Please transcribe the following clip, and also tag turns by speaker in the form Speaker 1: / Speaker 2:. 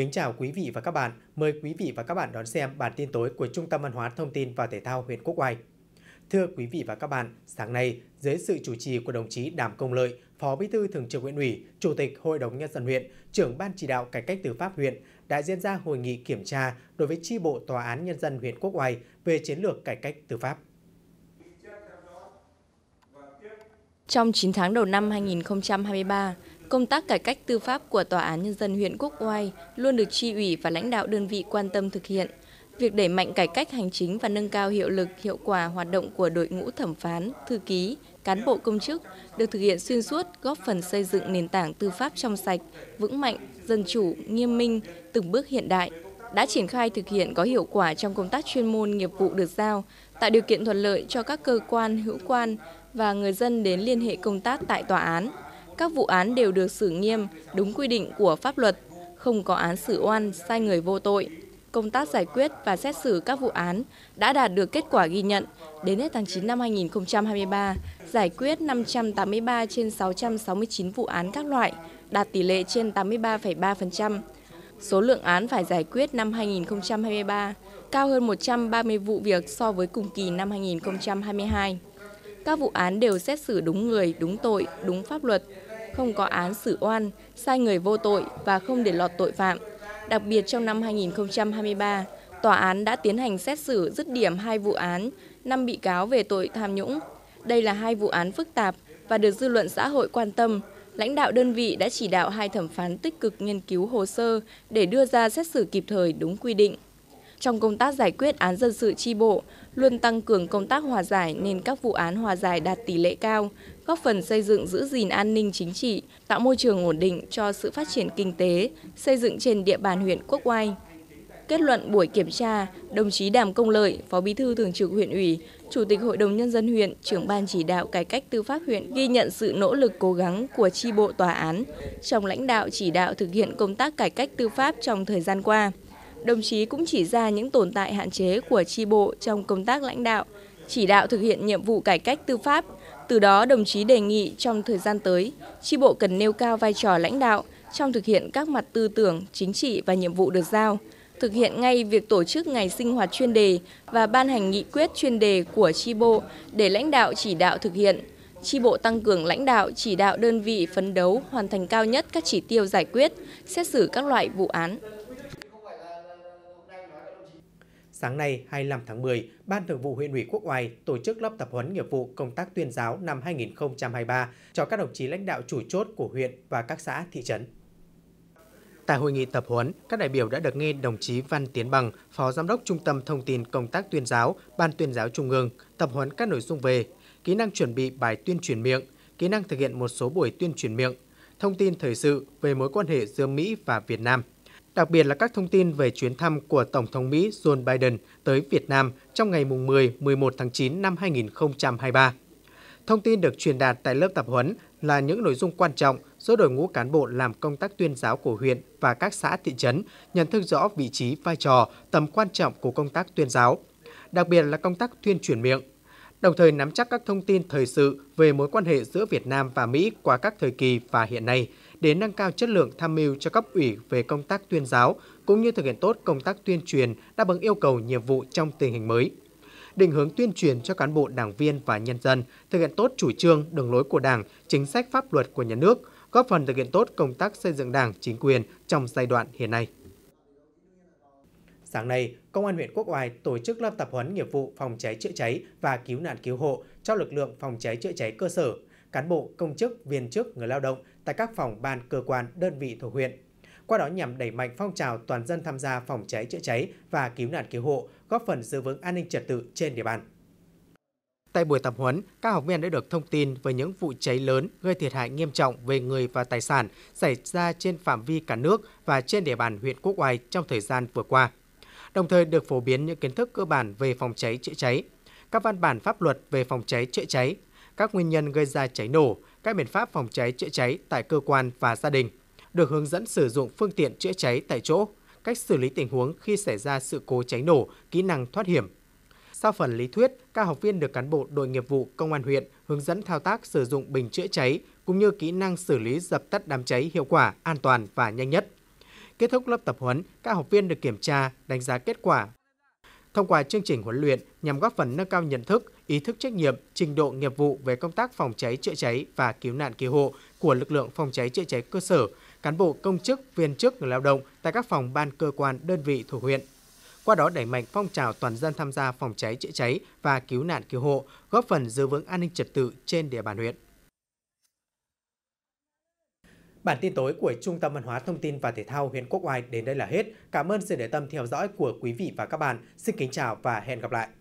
Speaker 1: Kính chào quý vị và các bạn. Mời quý vị và các bạn đón xem bản tin tối của Trung tâm Văn hóa Thông tin và Thể thao huyện Quốc Oai. Thưa quý vị và các bạn, sáng nay, dưới sự chủ trì của đồng chí Đàm Công Lợi, Phó Bí thư Thường trực huyện ủy, Chủ tịch Hội đồng nhân dân huyện, trưởng ban chỉ đạo cải cách tư pháp huyện đã diễn ra hội nghị kiểm tra đối với chi bộ tòa án nhân dân huyện Quốc Oai về chiến lược cải cách tư pháp.
Speaker 2: Trong 9 tháng đầu năm 2023, Công tác cải cách tư pháp của Tòa án Nhân dân huyện Quốc Oai luôn được tri ủy và lãnh đạo đơn vị quan tâm thực hiện. Việc đẩy mạnh cải cách hành chính và nâng cao hiệu lực, hiệu quả hoạt động của đội ngũ thẩm phán, thư ký, cán bộ công chức được thực hiện xuyên suốt, góp phần xây dựng nền tảng tư pháp trong sạch, vững mạnh, dân chủ, nghiêm minh, từng bước hiện đại, đã triển khai thực hiện có hiệu quả trong công tác chuyên môn nghiệp vụ được giao, tạo điều kiện thuận lợi cho các cơ quan hữu quan và người dân đến liên hệ công tác tại tòa án các vụ án đều được xử nghiêm, đúng quy định của pháp luật, không có án xử oan, sai người vô tội. Công tác giải quyết và xét xử các vụ án đã đạt được kết quả ghi nhận. Đến hết tháng 9 năm 2023, giải quyết 583 trên 669 vụ án các loại, đạt tỷ lệ trên 83,3%. Số lượng án phải giải quyết năm 2023 cao hơn 130 vụ việc so với cùng kỳ năm 2022. Các vụ án đều xét xử đúng người, đúng tội, đúng pháp luật, không có án xử oan, sai người vô tội và không để lọt tội phạm. Đặc biệt trong năm 2023, tòa án đã tiến hành xét xử dứt điểm hai vụ án, năm bị cáo về tội tham nhũng. Đây là hai vụ án phức tạp và được dư luận xã hội quan tâm. Lãnh đạo đơn vị đã chỉ đạo hai thẩm phán tích cực nghiên cứu hồ sơ để đưa ra xét xử kịp thời đúng quy định. Trong công tác giải quyết án dân sự tri bộ, luôn tăng cường công tác hòa giải nên các vụ án hòa giải đạt tỷ lệ cao, góp phần xây dựng giữ gìn an ninh chính trị, tạo môi trường ổn định cho sự phát triển kinh tế, xây dựng trên địa bàn huyện Quốc Oai. Kết luận buổi kiểm tra, đồng chí Đàm Công Lợi, Phó Bí thư Thường trực huyện ủy, Chủ tịch Hội đồng Nhân dân huyện, trưởng ban chỉ đạo cải cách tư pháp huyện ghi nhận sự nỗ lực cố gắng của tri bộ tòa án trong lãnh đạo chỉ đạo thực hiện công tác cải cách tư pháp trong thời gian qua đồng chí cũng chỉ ra những tồn tại hạn chế của tri bộ trong công tác lãnh đạo, chỉ đạo thực hiện nhiệm vụ cải cách tư pháp. Từ đó, đồng chí đề nghị trong thời gian tới, tri bộ cần nêu cao vai trò lãnh đạo trong thực hiện các mặt tư tưởng, chính trị và nhiệm vụ được giao, thực hiện ngay việc tổ chức ngày sinh hoạt chuyên đề và ban hành nghị quyết chuyên đề của tri bộ để lãnh đạo chỉ đạo thực hiện. Tri bộ tăng cường lãnh đạo chỉ đạo đơn vị phấn đấu hoàn thành cao nhất các chỉ tiêu giải quyết, xét xử các loại vụ án
Speaker 1: sáng nay 25 tháng 10, Ban Thường vụ huyện ủy Quốc Oai tổ chức lớp tập huấn nghiệp vụ công tác tuyên giáo năm 2023 cho các đồng chí lãnh đạo chủ chốt của huyện và các xã thị trấn. Tại hội nghị tập huấn, các đại biểu đã được nghe đồng chí Văn Tiến Bằng, Phó Giám đốc Trung tâm Thông tin Công tác Tuyên giáo, Ban Tuyên giáo Trung ương, tập huấn các nội dung về kỹ năng chuẩn bị bài tuyên truyền miệng, kỹ năng thực hiện một số buổi tuyên truyền miệng, thông tin thời sự về mối quan hệ giữa Mỹ và Việt Nam – đặc biệt là các thông tin về chuyến thăm của Tổng thống Mỹ Joe Biden tới Việt Nam trong ngày 10-11 tháng 9 năm 2023. Thông tin được truyền đạt tại lớp tập huấn là những nội dung quan trọng giúp đội ngũ cán bộ làm công tác tuyên giáo của huyện và các xã thị trấn nhận thức rõ vị trí, vai trò, tầm quan trọng của công tác tuyên giáo, đặc biệt là công tác tuyên truyền miệng, đồng thời nắm chắc các thông tin thời sự về mối quan hệ giữa Việt Nam và Mỹ qua các thời kỳ và hiện nay – để nâng cao chất lượng tham mưu cho cấp ủy về công tác tuyên giáo cũng như thực hiện tốt công tác tuyên truyền đáp ứng yêu cầu nhiệm vụ trong tình hình mới định hướng tuyên truyền cho cán bộ đảng viên và nhân dân thực hiện tốt chủ trương đường lối của đảng chính sách pháp luật của nhà nước góp phần thực hiện tốt công tác xây dựng đảng chính quyền trong giai đoạn hiện nay Sáng nay, Công an huyện Quốc Oai tổ chức lớp tập huấn nghiệp vụ phòng cháy chữa cháy và cứu nạn cứu hộ cho lực lượng phòng cháy chữa cháy cơ sở, cán bộ, công chức, viên chức, người lao động tại các phòng ban cơ quan đơn vị thuộc huyện. Qua đó nhằm đẩy mạnh phong trào toàn dân tham gia phòng cháy chữa cháy và cứu nạn cứu hộ, góp phần giữ vững an ninh trật tự trên địa bàn. Tại buổi tập huấn, các học viên đã được thông tin về những vụ cháy lớn gây thiệt hại nghiêm trọng về người và tài sản xảy ra trên phạm vi cả nước và trên địa bàn huyện Quốc Oai trong thời gian vừa qua. Đồng thời được phổ biến những kiến thức cơ bản về phòng cháy chữa cháy, các văn bản pháp luật về phòng cháy chữa cháy, các nguyên nhân gây ra cháy nổ, các biện pháp phòng cháy chữa cháy tại cơ quan và gia đình, được hướng dẫn sử dụng phương tiện chữa cháy tại chỗ, cách xử lý tình huống khi xảy ra sự cố cháy nổ, kỹ năng thoát hiểm. Sau phần lý thuyết, các học viên được cán bộ đội nghiệp vụ công an huyện hướng dẫn thao tác sử dụng bình chữa cháy cũng như kỹ năng xử lý dập tắt đám cháy hiệu quả, an toàn và nhanh nhất. Kết thúc lớp tập huấn, các học viên được kiểm tra, đánh giá kết quả Thông qua chương trình huấn luyện nhằm góp phần nâng cao nhận thức, ý thức trách nhiệm, trình độ nghiệp vụ về công tác phòng cháy chữa cháy và cứu nạn cứu hộ của lực lượng phòng cháy chữa cháy cơ sở, cán bộ công chức, viên chức người lao động tại các phòng ban cơ quan đơn vị thuộc huyện. Qua đó đẩy mạnh phong trào toàn dân tham gia phòng cháy chữa cháy và cứu nạn cứu hộ, góp phần giữ vững an ninh trật tự trên địa bàn huyện. Bản tin tối của Trung tâm Văn hóa Thông tin và Thể thao huyện Quốc Oai đến đây là hết. Cảm ơn sự để tâm theo dõi của quý vị và các bạn. Xin kính chào và hẹn gặp lại.